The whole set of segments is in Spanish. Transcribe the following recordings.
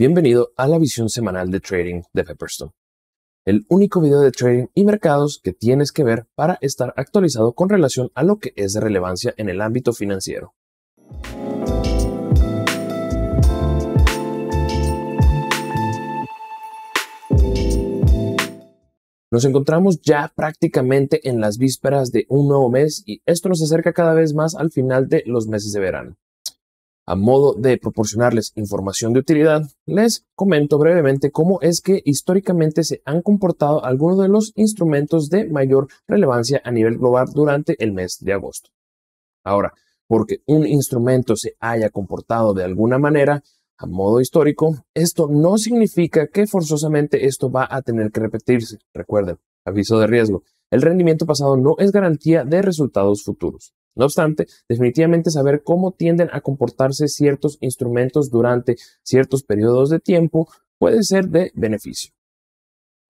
Bienvenido a la visión semanal de trading de Pepperstone, el único video de trading y mercados que tienes que ver para estar actualizado con relación a lo que es de relevancia en el ámbito financiero. Nos encontramos ya prácticamente en las vísperas de un nuevo mes y esto nos acerca cada vez más al final de los meses de verano. A modo de proporcionarles información de utilidad, les comento brevemente cómo es que históricamente se han comportado algunos de los instrumentos de mayor relevancia a nivel global durante el mes de agosto. Ahora, porque un instrumento se haya comportado de alguna manera, a modo histórico, esto no significa que forzosamente esto va a tener que repetirse. Recuerden, aviso de riesgo. El rendimiento pasado no es garantía de resultados futuros. No obstante, definitivamente saber cómo tienden a comportarse ciertos instrumentos durante ciertos periodos de tiempo puede ser de beneficio.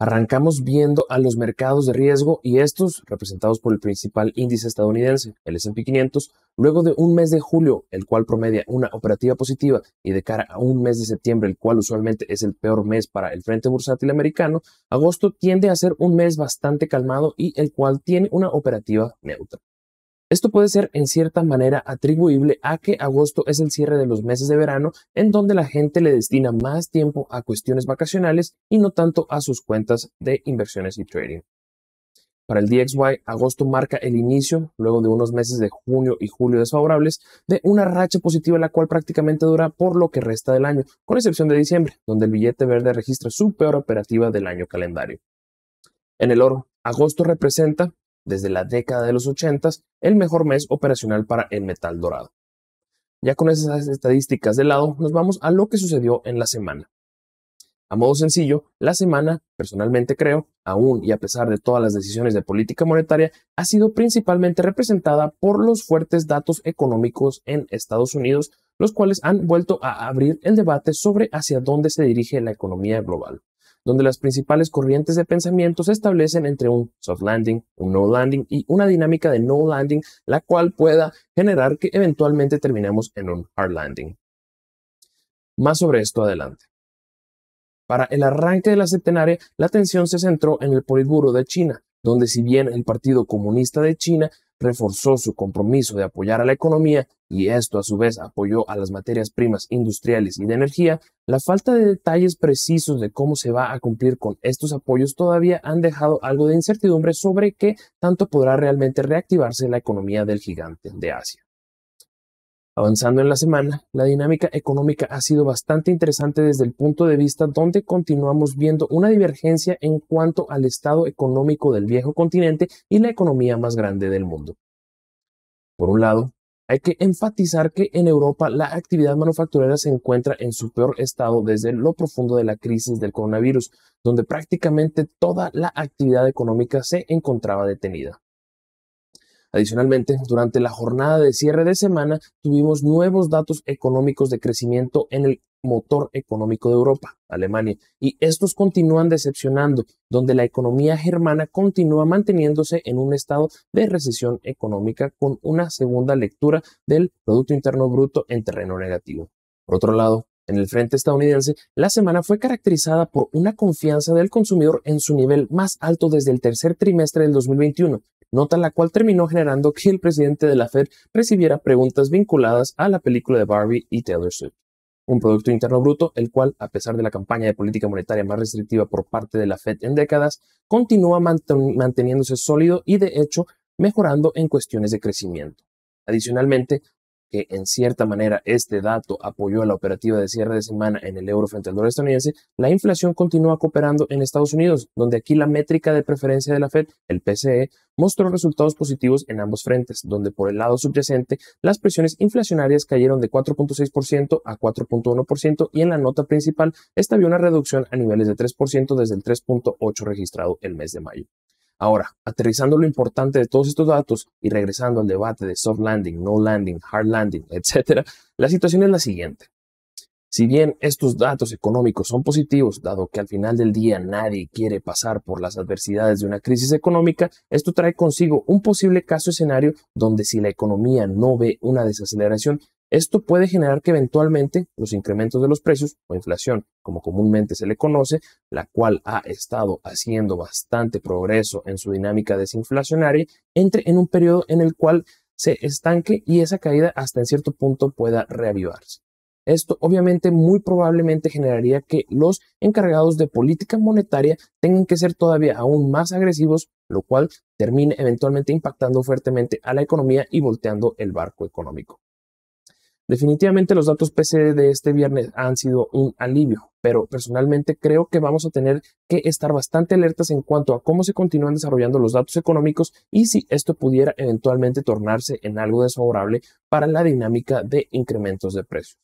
Arrancamos viendo a los mercados de riesgo y estos, representados por el principal índice estadounidense, el SP 500, luego de un mes de julio, el cual promedia una operativa positiva, y de cara a un mes de septiembre, el cual usualmente es el peor mes para el frente bursátil americano, agosto tiende a ser un mes bastante calmado y el cual tiene una operativa neutra. Esto puede ser en cierta manera atribuible a que agosto es el cierre de los meses de verano en donde la gente le destina más tiempo a cuestiones vacacionales y no tanto a sus cuentas de inversiones y trading. Para el DXY, agosto marca el inicio, luego de unos meses de junio y julio desfavorables, de una racha positiva la cual prácticamente dura por lo que resta del año, con excepción de diciembre, donde el billete verde registra su peor operativa del año calendario. En el oro, agosto representa, desde la década de los 80 el mejor mes operacional para el metal dorado. Ya con esas estadísticas de lado, nos vamos a lo que sucedió en la semana. A modo sencillo, la semana, personalmente creo, aún y a pesar de todas las decisiones de política monetaria, ha sido principalmente representada por los fuertes datos económicos en Estados Unidos, los cuales han vuelto a abrir el debate sobre hacia dónde se dirige la economía global donde las principales corrientes de pensamiento se establecen entre un soft landing, un no landing y una dinámica de no landing, la cual pueda generar que eventualmente terminemos en un hard landing. Más sobre esto adelante. Para el arranque de la septenaria, la atención se centró en el Politburo de China, donde si bien el Partido Comunista de China reforzó su compromiso de apoyar a la economía, y esto a su vez apoyó a las materias primas industriales y de energía, la falta de detalles precisos de cómo se va a cumplir con estos apoyos todavía han dejado algo de incertidumbre sobre qué tanto podrá realmente reactivarse la economía del gigante de Asia. Avanzando en la semana, la dinámica económica ha sido bastante interesante desde el punto de vista donde continuamos viendo una divergencia en cuanto al estado económico del viejo continente y la economía más grande del mundo. Por un lado, hay que enfatizar que en Europa la actividad manufacturera se encuentra en su peor estado desde lo profundo de la crisis del coronavirus, donde prácticamente toda la actividad económica se encontraba detenida. Adicionalmente, durante la jornada de cierre de semana tuvimos nuevos datos económicos de crecimiento en el motor económico de Europa, Alemania, y estos continúan decepcionando, donde la economía germana continúa manteniéndose en un estado de recesión económica con una segunda lectura del Producto Interno Bruto en terreno negativo. Por otro lado, en el frente estadounidense, la semana fue caracterizada por una confianza del consumidor en su nivel más alto desde el tercer trimestre del 2021, nota la cual terminó generando que el presidente de la Fed recibiera preguntas vinculadas a la película de Barbie y Taylor Swift. Un Producto Interno Bruto, el cual, a pesar de la campaña de política monetaria más restrictiva por parte de la Fed en décadas, continúa manteniéndose sólido y, de hecho, mejorando en cuestiones de crecimiento. Adicionalmente, que en cierta manera este dato apoyó a la operativa de cierre de semana en el euro frente al dólar estadounidense, la inflación continúa cooperando en Estados Unidos, donde aquí la métrica de preferencia de la Fed, el PCE, mostró resultados positivos en ambos frentes, donde por el lado subyacente las presiones inflacionarias cayeron de 4.6% a 4.1% y en la nota principal esta vio una reducción a niveles de 3% desde el 3.8 registrado el mes de mayo. Ahora, aterrizando lo importante de todos estos datos y regresando al debate de soft landing, no landing, hard landing, etc., la situación es la siguiente. Si bien estos datos económicos son positivos, dado que al final del día nadie quiere pasar por las adversidades de una crisis económica, esto trae consigo un posible caso escenario donde si la economía no ve una desaceleración, esto puede generar que eventualmente los incrementos de los precios o inflación, como comúnmente se le conoce, la cual ha estado haciendo bastante progreso en su dinámica desinflacionaria, entre en un periodo en el cual se estanque y esa caída hasta en cierto punto pueda reavivarse. Esto obviamente muy probablemente generaría que los encargados de política monetaria tengan que ser todavía aún más agresivos, lo cual termine eventualmente impactando fuertemente a la economía y volteando el barco económico. Definitivamente los datos PC de este viernes han sido un alivio, pero personalmente creo que vamos a tener que estar bastante alertas en cuanto a cómo se continúan desarrollando los datos económicos y si esto pudiera eventualmente tornarse en algo desfavorable para la dinámica de incrementos de precios.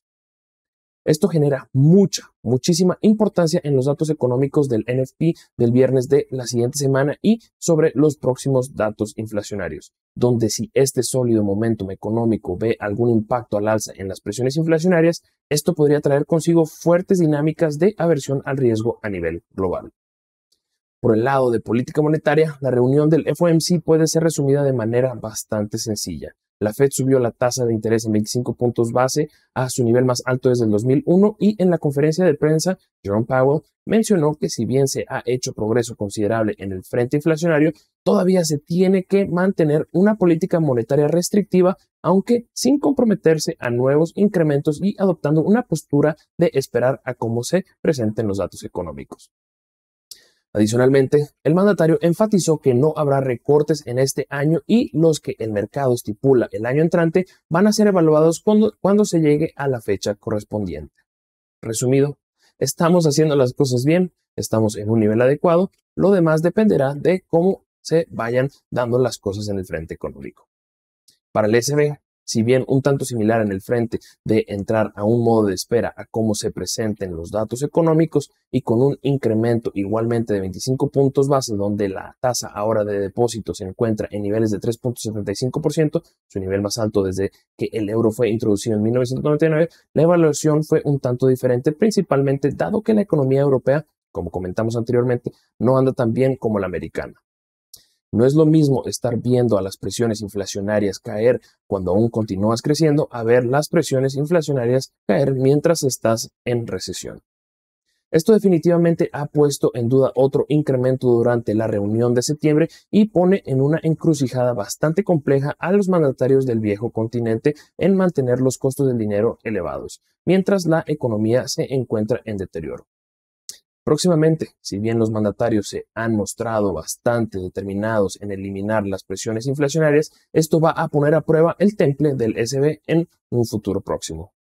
Esto genera mucha, muchísima importancia en los datos económicos del NFP del viernes de la siguiente semana y sobre los próximos datos inflacionarios, donde si este sólido momentum económico ve algún impacto al alza en las presiones inflacionarias, esto podría traer consigo fuertes dinámicas de aversión al riesgo a nivel global. Por el lado de política monetaria, la reunión del FOMC puede ser resumida de manera bastante sencilla. La Fed subió la tasa de interés en 25 puntos base a su nivel más alto desde el 2001 y en la conferencia de prensa, Jerome Powell mencionó que si bien se ha hecho progreso considerable en el frente inflacionario, todavía se tiene que mantener una política monetaria restrictiva, aunque sin comprometerse a nuevos incrementos y adoptando una postura de esperar a cómo se presenten los datos económicos. Adicionalmente, el mandatario enfatizó que no habrá recortes en este año y los que el mercado estipula el año entrante van a ser evaluados cuando, se llegue a la fecha correspondiente. Resumido, estamos haciendo las cosas bien, estamos en un nivel adecuado, lo demás dependerá de cómo se vayan dando las cosas en el frente económico. Para el SB, si bien un tanto similar en el frente de entrar a un modo de espera a cómo se presenten los datos económicos y con un incremento igualmente de 25 puntos base donde la tasa ahora de depósitos se encuentra en niveles de 3.75%, su nivel más alto desde que el euro fue introducido en 1999, la evaluación fue un tanto diferente principalmente dado que la economía europea, como comentamos anteriormente, no anda tan bien como la americana. No es lo mismo estar viendo a las presiones inflacionarias caer cuando aún continúas creciendo a ver las presiones inflacionarias caer mientras estás en recesión. Esto definitivamente ha puesto en duda otro incremento durante la reunión de septiembre y pone en una encrucijada bastante compleja a los mandatarios del viejo continente en mantener los costos del dinero elevados, mientras la economía se encuentra en deterioro. Próximamente, si bien los mandatarios se han mostrado bastante determinados en eliminar las presiones inflacionarias, esto va a poner a prueba el temple del SB en un futuro próximo.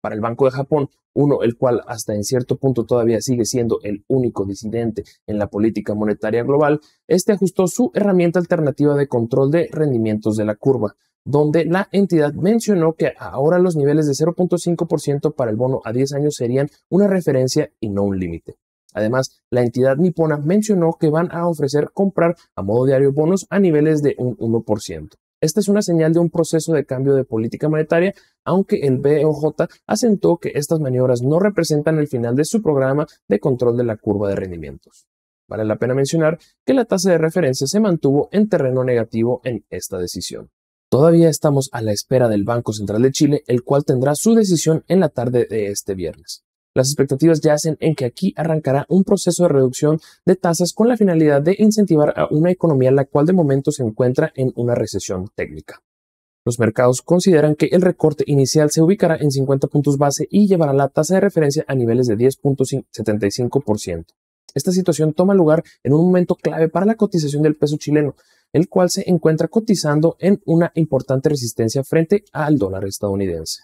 Para el Banco de Japón, uno el cual hasta en cierto punto todavía sigue siendo el único disidente en la política monetaria global, este ajustó su herramienta alternativa de control de rendimientos de la curva, donde la entidad mencionó que ahora los niveles de 0.5% para el bono a 10 años serían una referencia y no un límite. Además, la entidad nipona mencionó que van a ofrecer comprar a modo diario bonos a niveles de un 1%. Esta es una señal de un proceso de cambio de política monetaria, aunque el BOJ asentó que estas maniobras no representan el final de su programa de control de la curva de rendimientos. Vale la pena mencionar que la tasa de referencia se mantuvo en terreno negativo en esta decisión. Todavía estamos a la espera del Banco Central de Chile, el cual tendrá su decisión en la tarde de este viernes. Las expectativas yacen en que aquí arrancará un proceso de reducción de tasas con la finalidad de incentivar a una economía la cual de momento se encuentra en una recesión técnica. Los mercados consideran que el recorte inicial se ubicará en 50 puntos base y llevará la tasa de referencia a niveles de 10.75%. Esta situación toma lugar en un momento clave para la cotización del peso chileno, el cual se encuentra cotizando en una importante resistencia frente al dólar estadounidense.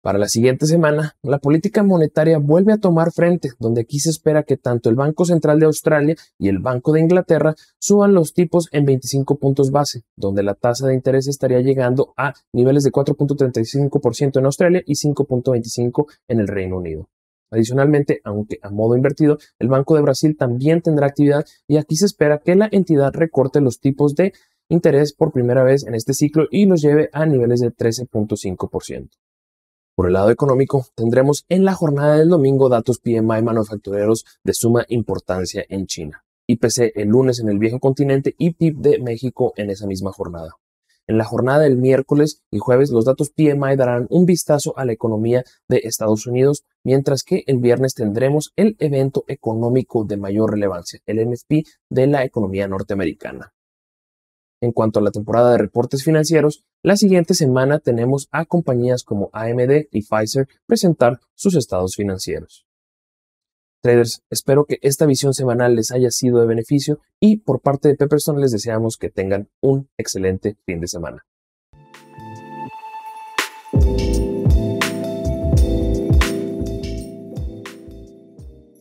Para la siguiente semana, la política monetaria vuelve a tomar frente, donde aquí se espera que tanto el Banco Central de Australia y el Banco de Inglaterra suban los tipos en 25 puntos base, donde la tasa de interés estaría llegando a niveles de 4.35% en Australia y 5.25% en el Reino Unido. Adicionalmente, aunque a modo invertido, el Banco de Brasil también tendrá actividad y aquí se espera que la entidad recorte los tipos de interés por primera vez en este ciclo y los lleve a niveles de 13.5%. Por el lado económico, tendremos en la jornada del domingo datos PMI manufactureros de suma importancia en China, IPC el lunes en el viejo continente y PIB de México en esa misma jornada. En la jornada del miércoles y jueves, los datos PMI darán un vistazo a la economía de Estados Unidos, mientras que el viernes tendremos el evento económico de mayor relevancia, el NFP de la economía norteamericana. En cuanto a la temporada de reportes financieros, la siguiente semana tenemos a compañías como AMD y Pfizer presentar sus estados financieros. Traders, espero que esta visión semanal les haya sido de beneficio y por parte de Pepperson les deseamos que tengan un excelente fin de semana.